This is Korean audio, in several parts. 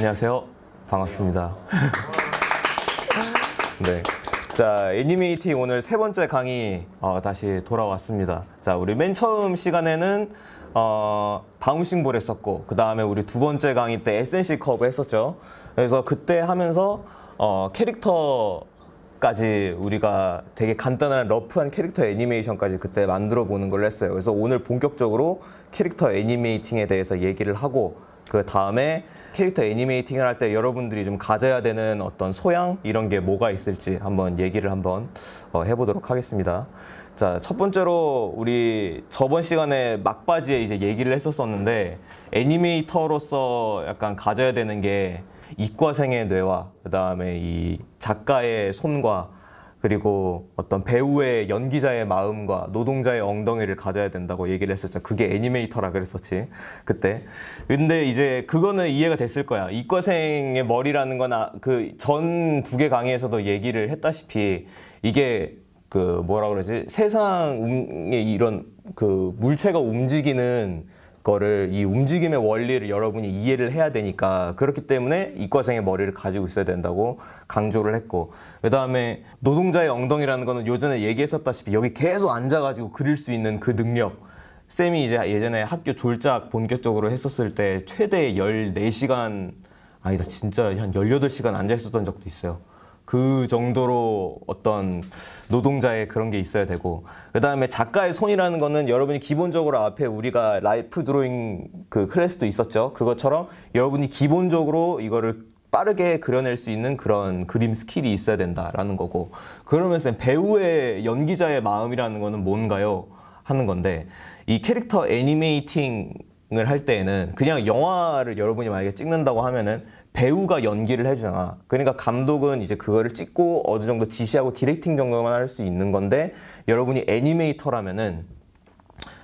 안녕하세요. 반갑습니다. 네. 자, 애니메이팅 오늘 세 번째 강의 어, 다시 돌아왔습니다. 자, 우리 맨 처음 시간에는 어, 바운싱볼 했었고 그 다음에 우리 두 번째 강의 때 에센시 커브 했었죠. 그래서 그때 하면서 어, 캐릭터 까지 우리가 되게 간단한 러프한 캐릭터 애니메이션까지 그때 만들어 보는 걸 했어요. 그래서 오늘 본격적으로 캐릭터 애니메이팅에 대해서 얘기를 하고 그 다음에 캐릭터 애니메이팅을 할 때 여러분들이 좀 가져야 되는 어떤 소양 이런 게 뭐가 있을지 한번 얘기를 한번 어, 해보도록 하겠습니다. 자, 첫 번째로 우리 저번 시간에 막바지에 이제 얘기를 했었었는데 애니메이터로서 약간 가져야 되는 게 이과생의 뇌와 그다음에 이 작가의 손과 그리고 어떤 배우의 연기자의 마음과 노동자의 엉덩이를 가져야 된다고 얘기를 했었죠. 그게 애니메이터라 그랬었지. 그때. 근데 이제 그거는 이해가 됐을 거야. 이과생의 머리라는 거나 아, 그전 두 개 강의에서도 얘기를 했다시피 이게 그 뭐라 그러지? 세상의 이런 그 물체가 움직이는 거를 이 움직임의 원리를 여러분이 이해를 해야 되니까 그렇기 때문에 이과생의 머리를 가지고 있어야 된다고 강조를 했고 그다음에 노동자의 엉덩이라는 거는 요전에 얘기했었다시피 여기 계속 앉아가지고 그릴 수 있는 그 능력 쌤이 이제 예전에 학교 졸작 본격적으로 했었을 때 최대 14시간 아니다 진짜 한 18시간 앉아 있었던 적도 있어요 그 정도로 어떤 노동자의 그런 게 있어야 되고 그다음에 작가의 손이라는 거는 여러분이 기본적으로 앞에 우리가 라이프 드로잉 그 클래스도 있었죠. 그것처럼 여러분이 기본적으로 이거를 빠르게 그려낼 수 있는 그런 그림 스킬이 있어야 된다라는 거고 그러면서 배우의 연기자의 마음이라는 거는 뭔가요? 하는 건데 이 캐릭터 애니메이팅을 할 때에는 그냥 영화를 여러분이 만약에 찍는다고 하면은 배우가 연기를 해주잖아. 그러니까 감독은 이제 그거를 찍고 어느 정도 지시하고 디렉팅 정도만 할 수 있는 건데 여러분이 애니메이터라면은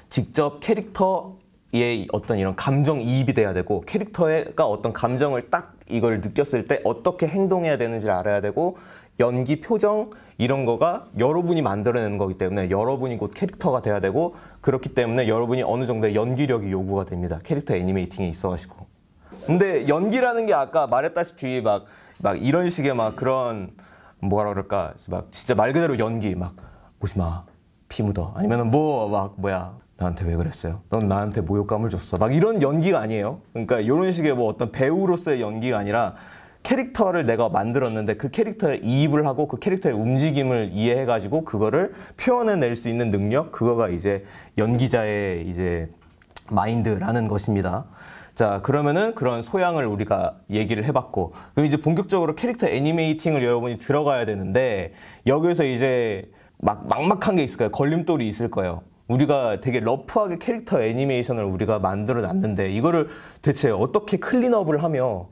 직접 캐릭터의 어떤 이런 감정 이입이 돼야 되고 캐릭터가 어떤 감정을 딱 이걸 느꼈을 때 어떻게 행동해야 되는지를 알아야 되고 연기, 표정 이런 거가 여러분이 만들어내는 거기 때문에 여러분이 곧 캐릭터가 돼야 되고 그렇기 때문에 여러분이 어느 정도의 연기력이 요구가 됩니다. 캐릭터 애니메이팅에 있어가지고. 근데 연기라는 게 아까 말했다시피 막, 막 이런 식의 막 그런 뭐라 그럴까 막 진짜 말 그대로 연기 막 오지 마피 묻어 아니면은 뭐 막 뭐야 나한테 왜 그랬어요? 넌 나한테 모욕감을 줬어 막 이런 연기가 아니에요. 그러니까 이런 식의 뭐 어떤 배우로서의 연기가 아니라 캐릭터를 내가 만들었는데 그 캐릭터에 이입을 하고 그 캐릭터의 움직임을 이해해가지고 그거를 표현해낼 수 있는 능력 그거가 이제 연기자의 이제 마인드라는 것입니다. 자, 그러면은 그런 소양을 우리가 얘기를 해봤고, 그럼 이제 본격적으로 캐릭터 애니메이팅을 여러분이 들어가야 되는데, 여기서 이제 막, 막막한 게 있을 거예요. 걸림돌이 있을 거예요. 우리가 되게 러프하게 캐릭터 애니메이션을 우리가 만들어 놨는데, 이거를 대체 어떻게 클린업을 하며,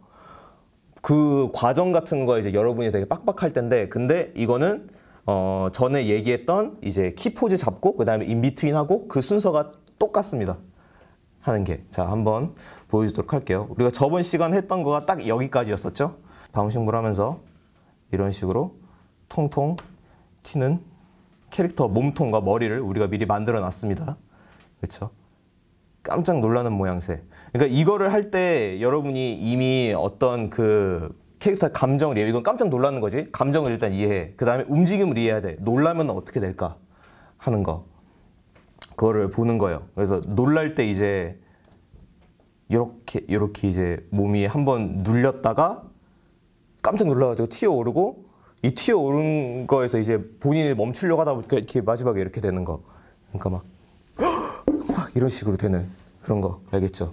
그 과정 같은 거 이제 여러분이 되게 빡빡할 텐데, 근데 이거는 어, 전에 얘기했던 이제 키포즈 잡고 그 다음에 인비트윈 하고 그 순서가 똑같습니다. 하는 게. 자, 한번 보여주도록 할게요. 우리가 저번 시간 했던 거가 딱 여기까지였었죠. 방식물 하면서 이런 식으로 통통 튀는 캐릭터 몸통과 머리를 우리가 미리 만들어 놨습니다. 그렇죠? 깜짝 놀라는 모양새. 그러니까 이거를 할 때 여러분이 이미 어떤 그 캐릭터의 감정을 이해 이건 깜짝 놀라는 거지. 감정을 일단 이해해. 그 다음에 움직임을 이해해야 돼. 놀라면 어떻게 될까 하는 거. 그거를 보는 거예요. 그래서 놀랄 때 이제 이렇게 이렇게 이제 몸이 한번 눌렸다가 깜짝 놀라가지고 튀어오르고 이 튀어오른 거에서 이제 본인이 멈추려고 하다 보니까 이렇게 마지막에 이렇게 되는 거 그러니까 막, 막 이런 식으로 되는 그런 거 알겠죠?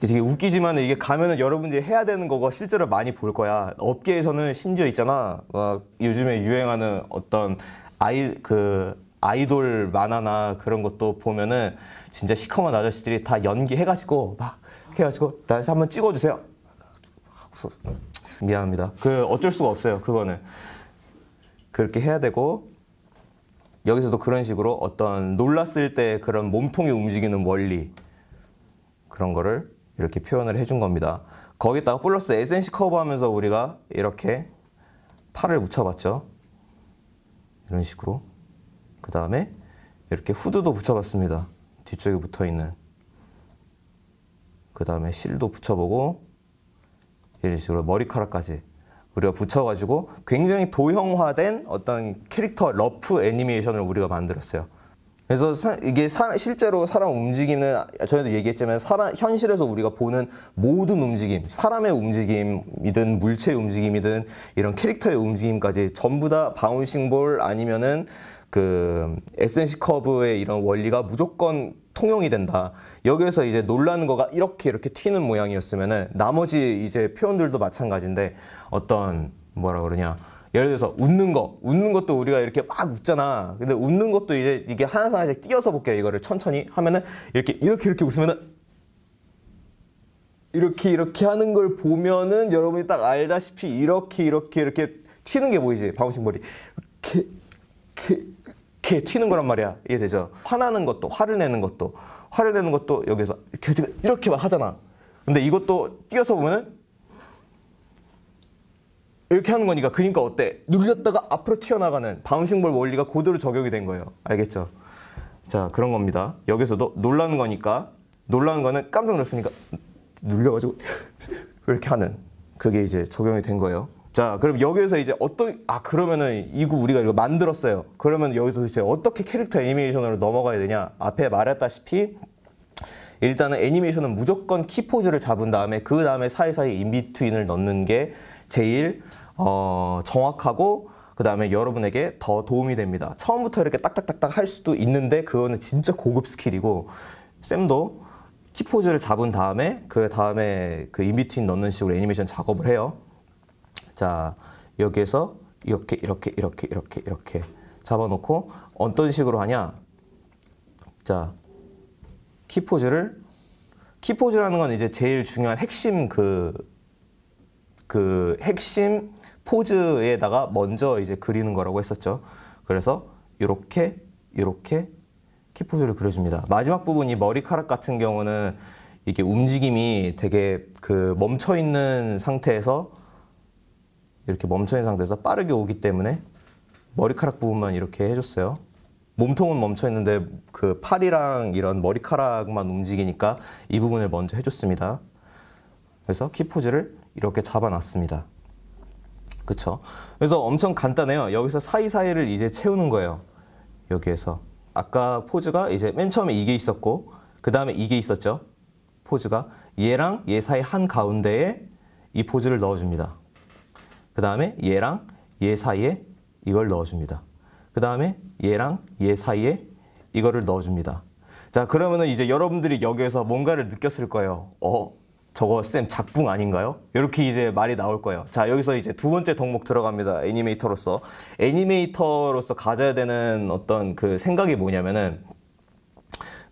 되게 웃기지만 이게 가면은 여러분들이 해야 되는 거가 실제로 많이 볼 거야. 업계에서는 심지어 있잖아. 막 요즘에 유행하는 어떤 아이 그 아이돌 만화나 그런 것도 보면은 진짜 시커먼 아저씨들이 다 연기해가지고 막 해가지고 다시 한 번 찍어주세요. 미안합니다. 그 어쩔 수가 없어요. 그거는 그렇게 해야 되고 여기서도 그런 식으로 어떤 놀랐을 때 그런 몸통이 움직이는 원리 그런 거를 이렇게 표현을 해준 겁니다. 거기다가 플러스 에센시 커버하면서 우리가 이렇게 팔을 묻혀봤죠. 이런 식으로. 그 다음에 이렇게 후드도 붙여봤습니다. 뒤쪽에 붙어있는 그 다음에 실도 붙여보고 이런 식으로 머리카락까지 우리가 붙여가지고 굉장히 도형화된 어떤 캐릭터 러프 애니메이션을 우리가 만들었어요. 그래서 사, 이게 사, 실제로 사람 움직이는 전에도 얘기했지만 사람, 현실에서 우리가 보는 모든 움직임, 사람의 움직임이든 물체의 움직임이든 이런 캐릭터의 움직임까지 전부 다 바운싱볼 아니면은 그 에센시 커브의 이런 원리가 무조건 통용이 된다. 여기에서 이제 놀라는 거가 이렇게 이렇게 튀는 모양이었으면 나머지 이제 표현들도 마찬가지인데 어떤 뭐라 그러냐 예를 들어서 웃는 거 웃는 것도 우리가 이렇게 막 웃잖아 근데 웃는 것도 이제 이게 하나씩 하나씩 띄어서 볼게요 이거를 천천히 하면은 이렇게 이렇게 이렇게 웃으면은 이렇게 이렇게 하는 걸 보면은 여러분이 딱 알다시피 이렇게 이렇게 이렇게 튀는 게 보이지 방울식 머리 이렇게 이렇게 이렇게 튀는 거란 말이야. 이해되죠? 화나는 것도 화를 내는 것도 화를 내는 것도 여기서 이렇게 지금 이렇게 막 하잖아. 근데 이것도 뛰어서 보면은 이렇게 하는 거니까 그러니까 어때? 눌렸다가 앞으로 튀어나가는 바운싱볼 원리가 고대로 적용이 된 거예요. 알겠죠? 자 그런 겁니다. 여기서도 놀라는 거니까 놀라는 거는 깜짝 놀랐으니까 눌려가지고 이렇게 하는 그게 이제 적용이 된 거예요. 자, 그럼 여기에서 이제 어떤 아 그러면은 이거 우리가 이거 만들었어요. 그러면 여기서 이제 어떻게 캐릭터 애니메이션으로 넘어가야 되냐? 앞에 말했다시피 일단은 애니메이션은 무조건 키포즈를 잡은 다음에 그 다음에 사이사이 인비트윈을 넣는 게 제일 어, 정확하고 그 다음에 여러분에게 더 도움이 됩니다. 처음부터 이렇게 딱딱딱딱 할 수도 있는데 그거는 진짜 고급 스킬이고 쌤도 키포즈를 잡은 다음에 그 다음에 그 인비트윈 넣는 식으로 애니메이션 작업을 해요. 자, 여기에서 이렇게 이렇게 이렇게 이렇게 이렇게 잡아놓고 어떤 식으로 하냐? 자, 키포즈를 키포즈라는 건 이제 제일 중요한 핵심 그, 그 핵심 포즈에다가 먼저 이제 그리는 거라고 했었죠. 그래서 이렇게 이렇게 키포즈를 그려줍니다. 마지막 부분이 머리카락 같은 경우는 이게 움직임이 되게 그 멈춰 있는 상태에서 이렇게 멈춰 있는 상태에서 빠르게 오기 때문에 머리카락 부분만 이렇게 해줬어요. 몸통은 멈춰 있는데 그 팔이랑 이런 머리카락만 움직이니까 이 부분을 먼저 해줬습니다. 그래서 키 포즈를 이렇게 잡아놨습니다. 그쵸? 그래서 엄청 간단해요. 여기서 사이사이를 이제 채우는 거예요. 여기에서. 아까 포즈가 이제 맨 처음에 이게 있었고 그 다음에 이게 있었죠. 포즈가 얘랑 얘 사이 한가운데에 이 포즈를 넣어줍니다. 그 다음에 얘랑 얘 사이에 이걸 넣어줍니다. 그 다음에 얘랑 얘 사이에 이거를 넣어줍니다. 자 그러면은 이제 여러분들이 여기에서 뭔가를 느꼈을 거예요. 어? 저거 쌤 작붕 아닌가요? 이렇게 이제 말이 나올 거예요. 자 여기서 이제 두 번째 덕목 들어갑니다. 애니메이터로서 애니메이터로서 가져야 되는 어떤 그 생각이 뭐냐면은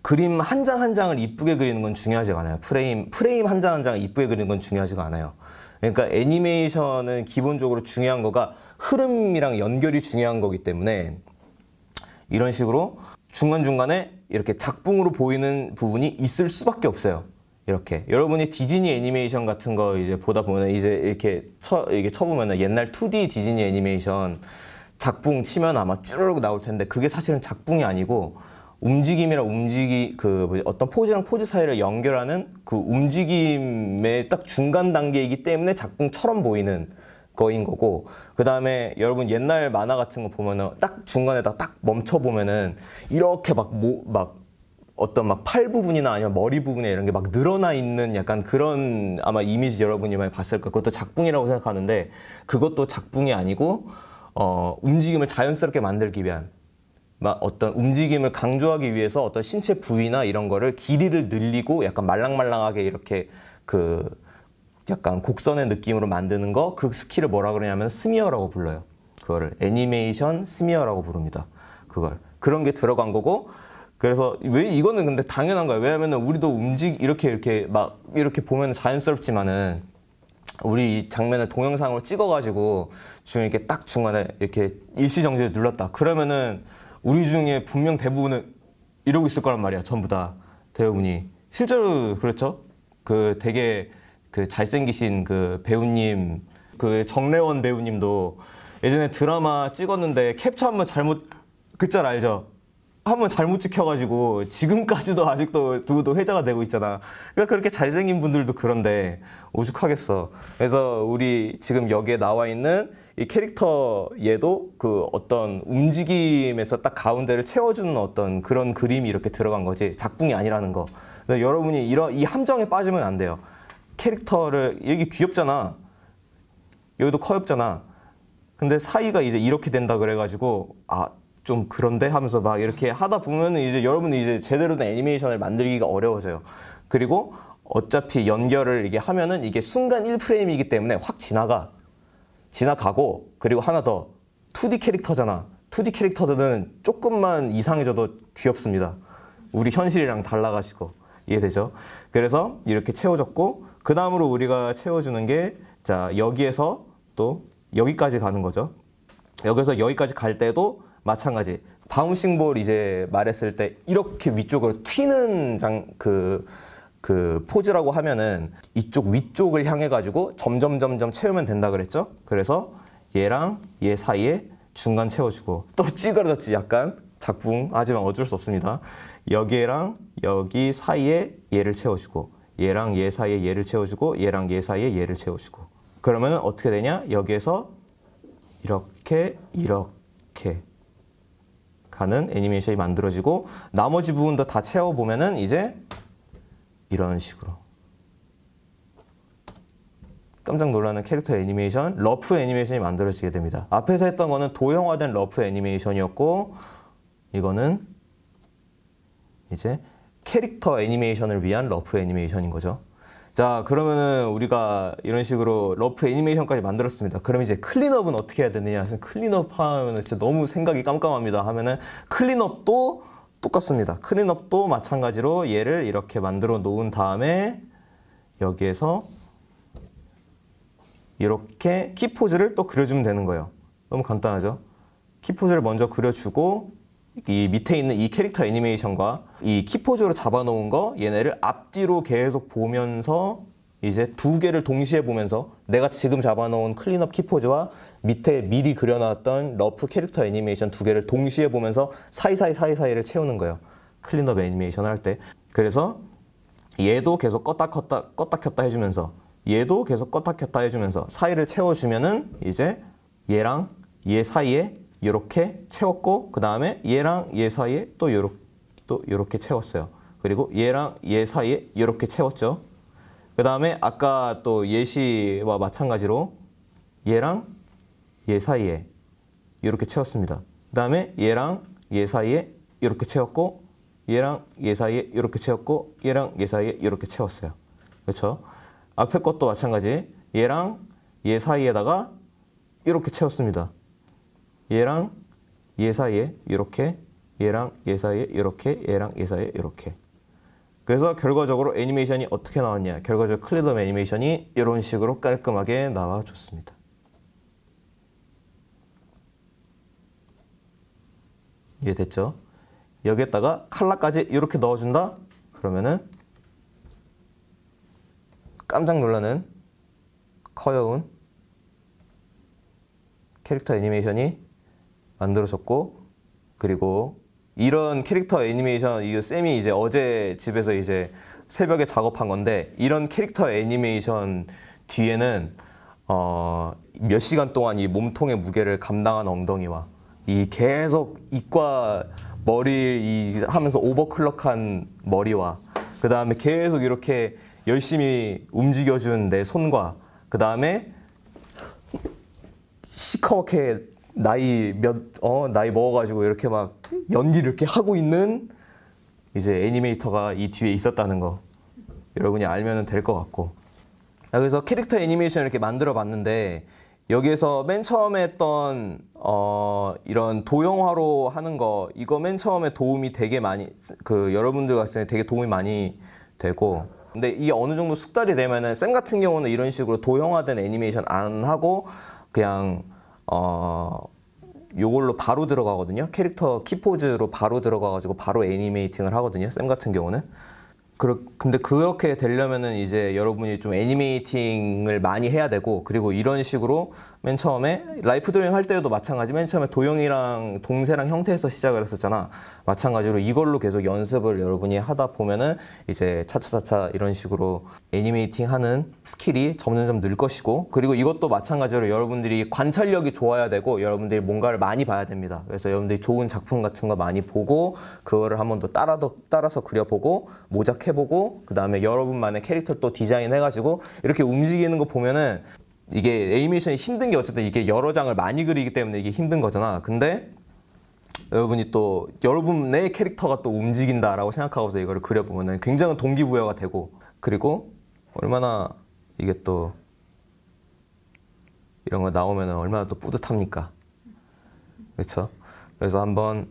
그림 한 장한 한 장을 이쁘게 그리는 건 중요하지가 않아요. 프레임 프레임 한 장 한 장을 이쁘게 그리는 건 중요하지가 않아요. 그러니까 애니메이션은 기본적으로 중요한 거가 흐름이랑 연결이 중요한 거기 때문에 이런 식으로 중간중간에 이렇게 작붕으로 보이는 부분이 있을 수밖에 없어요. 이렇게 여러분이 디즈니 애니메이션 같은 거 이제 보다 보면 이제 이렇게 쳐 이게 쳐보면 옛날 2D 디즈니 애니메이션 작붕 치면 아마 쭈르륵 나올 텐데 그게 사실은 작붕이 아니고 움직임이랑 움직이 그 뭐지, 어떤 포즈랑 포즈 사이를 연결하는 그 움직임의 딱 중간 단계이기 때문에 작품처럼 보이는 거인 거고 그 다음에 여러분 옛날 만화 같은 거 보면은 딱 중간에다 딱 멈춰 보면은 이렇게 막뭐막 어떤 막 팔 부분이나 아니면 머리 부분에 이런 게 막 늘어나 있는 약간 그런 아마 이미지 여러분이 많이 봤을 거예요. 그것도 작품이라고 생각하는데 그것도 작품이 아니고 어 움직임을 자연스럽게 만들기 위한 막 어떤 움직임을 강조하기 위해서 어떤 신체 부위나 이런 거를 길이를 늘리고 약간 말랑말랑하게 이렇게 그 약간 곡선의 느낌으로 만드는 거 그 스킬을 뭐라 그러냐면 스미어라고 불러요. 그거를 애니메이션 스미어라고 부릅니다. 그걸 그런 게 들어간 거고 그래서 왜 이거는 근데 당연한 거예요. 왜냐면은 우리도 움직 이렇게 이렇게 막 이렇게 보면 자연스럽지만은 우리 장면을 동영상으로 찍어가지고 중에 이렇게 딱 중간에 이렇게 일시정지를 눌렀다. 그러면은 우리 중에 분명 대부분은 이러고 있을 거란 말이야 전부 다대우분이 실제로 그렇죠 그 되게 그 잘생기신 그 배우님 그 정래원 배우님도 예전에 드라마 찍었는데 캡처 한번 잘못 그짤 알죠 한번 잘못 찍혀가지고 지금까지도 아직도 누구도 회자가 되고 있잖아. 그러니까 그렇게 잘생긴 분들도 그런데 오죽하겠어. 그래서 우리 지금 여기에 나와 있는 이 캐릭터 얘도 그 어떤 움직임에서 딱 가운데를 채워주는 어떤 그런 그림이 이렇게 들어간 거지 작품이 아니라는 거. 여러분이 이런 이 함정에 빠지면 안 돼요. 캐릭터를 여기 귀엽잖아. 여기도 커엽잖아. 근데 사이가 이제 이렇게 된다 그래가지고 아좀 그런데 하면서 막 이렇게 하다 보면 이제 여러분이 이제 제대로 된 애니메이션을 만들기가 어려워져요. 그리고 어차피 연결을 이게 하면은 이게 순간 1프레임이기 때문에 확 지나가. 지나가고 그리고 하나 더 2D 캐릭터잖아. 2D 캐릭터들은 조금만 이상해져도 귀엽습니다. 우리 현실이랑 달라가지고 이해되죠? 그래서 이렇게 채워졌고 그 다음으로 우리가 채워주는 게 자 여기에서 또 여기까지 가는 거죠. 여기서 여기까지 갈 때도 마찬가지 바운싱볼 이제 말했을 때 이렇게 위쪽으로 튀는 장 그 그 포즈라고 하면은 이쪽 위쪽을 향해 가지고 점점 점점 채우면 된다 그랬죠. 그래서 얘랑 얘 사이에 중간 채워주고 또 찌그러졌지 약간 작붕 하지만 어쩔 수 없습니다. 여기랑 여기 사이에 얘를 채워주고 얘랑 얘 사이에 얘를 채워주고 얘랑 얘 사이에 얘를 채워주고 그러면 어떻게 되냐 여기에서 이렇게 이렇게 하는 애니메이션이 만들어지고 나머지 부분도 다 채워보면은 이제 이런 식으로 깜짝 놀라는 캐릭터 애니메이션, 러프 애니메이션이 만들어지게 됩니다. 앞에서 했던 거는 도형화된 러프 애니메이션이었고 이거는 이제 캐릭터 애니메이션을 위한 러프 애니메이션인 거죠. 자 그러면은 우리가 이런 식으로 러프 애니메이션까지 만들었습니다 그럼 이제 클린업은 어떻게 해야 되느냐 클린업 하면 진짜 너무 생각이 깜깜합니다 하면은 클린업도 똑같습니다 클린업도 마찬가지로 얘를 이렇게 만들어 놓은 다음에 여기에서 이렇게 키포즈를 또 그려주면 되는 거예요 너무 간단하죠 키포즈를 먼저 그려주고 이 밑에 있는 이 캐릭터 애니메이션과 이 키포즈로 잡아놓은 거 얘네를 앞뒤로 계속 보면서 이제 두 개를 동시에 보면서 내가 지금 잡아놓은 클린업 키포즈와 밑에 미리 그려놨던 러프 캐릭터 애니메이션 두 개를 동시에 보면서 사이사이 사이사이를 채우는 거예요. 클린업 애니메이션 할 때. 그래서 얘도 계속 껐다 껐다 껐다 켰다 해주면서 얘도 계속 껐다 켰다 해주면서 사이를 채워주면은 이제 얘랑 얘 사이에 이렇게 채웠고 그 다음에 얘랑 얘 사이에 또 요렇게 또 요렇게 채웠어요. 그리고 얘랑 얘 사이에 이렇게 채웠죠. 그 다음에 아까 또 예시와 마찬가지로 얘랑 얘 사이에 이렇게 채웠습니다. 그 다음에 얘랑 얘 사이에 이렇게 채웠고 얘랑 얘 사이에 이렇게 채웠고 얘랑 얘 사이에 이렇게 채웠어요. 그렇죠? 앞에 것도 마찬가지 얘랑 얘 사이에다가 이렇게 채웠습니다. 얘랑 얘 사이에 이렇게 얘랑 얘 사이에 이렇게 얘랑 얘 사이에 이렇게 그래서 결과적으로 애니메이션이 어떻게 나왔냐 결과적으로 클리덤 애니메이션이 이런 식으로 깔끔하게 나와줬습니다 이해됐죠? 여기에다가 칼라까지 이렇게 넣어준다? 그러면은 깜짝 놀라는 커여운 캐릭터 애니메이션이 만들어졌고 그리고 이런 캐릭터 애니메이션 이거 쌤이 이제 어제 집에서 이제 새벽에 작업한 건데 이런 캐릭터 애니메이션 뒤에는 어, 몇 시간 동안 이 몸통의 무게를 감당한 엉덩이와 이 계속 입과 머리 이 하면서 오버클럭한 머리와 그 다음에 계속 이렇게 열심히 움직여준 내 손과 그 다음에 시커멓게 나이 몇, 어, 나이 먹어가지고 이렇게 막 연기를 이렇게 하고 있는 이제 애니메이터가 이 뒤에 있었다는 거 여러분이 알면 될 것 같고 아, 그래서 캐릭터 애니메이션을 이렇게 만들어 봤는데 여기에서 맨 처음에 했던 어, 이런 도형화로 하는 거 이거 맨 처음에 도움이 되게 많이 그 여러분들 같은 되게 도움이 많이 되고 근데 이게 어느 정도 숙달이 되면은 쌤 같은 경우는 이런 식으로 도형화된 애니메이션 안 하고 그냥 어, 요걸로 바로 들어가거든요. 캐릭터 키포즈로 바로 들어가가지고 바로 애니메이팅을 하거든요. 쌤 같은 경우는. 그 근데 그렇게 되려면은 이제 여러분이 좀 애니메이팅을 많이 해야 되고 그리고 이런 식으로 맨 처음에 라이프 드로잉 할 때도 마찬가지 맨 처음에 도영이랑 동세랑 형태에서 시작을 했었잖아 마찬가지로 이걸로 계속 연습을 여러분이 하다 보면은 이제 차차차차 이런 식으로 애니메이팅 하는 스킬이 점점점 늘 것이고 그리고 이것도 마찬가지로 여러분들이 관찰력이 좋아야 되고 여러분들이 뭔가를 많이 봐야 됩니다 그래서 여러분들이 좋은 작품 같은 거 많이 보고 그거를 한 번 더 따라도 따라서 그려보고 모작해보고 그 다음에 여러분만의 캐릭터 또 디자인 해가지고 이렇게 움직이는 거 보면은 이게 애니메이션이 힘든 게 어쨌든 이게 여러 장을 많이 그리기 때문에 이게 힘든 거잖아. 근데 여러분이 또 여러분의 캐릭터가 또 움직인다라고 생각하고서 이거를 그려보면 굉장히 동기부여가 되고 그리고 얼마나 이게 또 이런 거 나오면 얼마나 또 뿌듯합니까? 그렇죠? 그래서 한번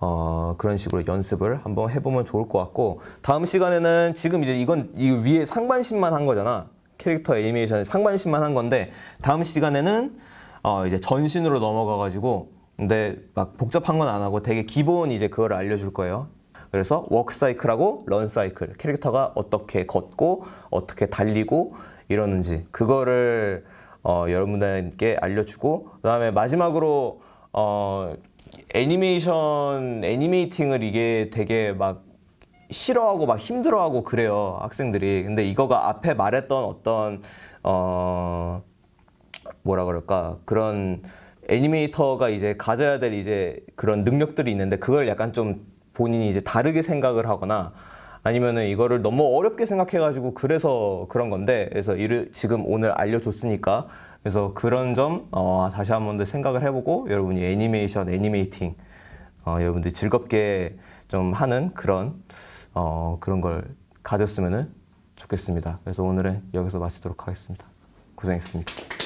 어, 그런 식으로 연습을 한번 해보면 좋을 것 같고 다음 시간에는 지금 이제 이건 이 위에 상반신만 한 거잖아. 캐릭터 애니메이션 상반신만 한 건데 다음 시간에는 어 이제 전신으로 넘어가 가지고 근데 막 복잡한 건 안 하고 되게 기본 이제 그걸 알려줄 거예요. 그래서 워크 사이클하고 런 사이클 캐릭터가 어떻게 걷고 어떻게 달리고 이러는지 그거를 어, 여러분들께 알려주고 그다음에 마지막으로 어, 애니메이션 애니메이팅을 이게 되게 막 싫어하고 막 힘들어하고 그래요 학생들이 근데 이거가 앞에 말했던 어떤 어 뭐라 그럴까 그런 애니메이터가 이제 가져야 될 이제 그런 능력들이 있는데 그걸 약간 좀 본인이 이제 다르게 생각을 하거나 아니면은 이거를 너무 어렵게 생각해가지고 그래서 그런 건데 그래서 이를 지금 오늘 알려줬으니까 그래서 그런 점 어, 다시 한 번 더 생각을 해보고 여러분이 애니메이션 애니메이팅 어, 여러분들 즐겁게 좀 하는 그런 어, 그런 걸 가졌으면 좋겠습니다. 그래서 오늘은 여기서 마치도록 하겠습니다. 고생했습니다.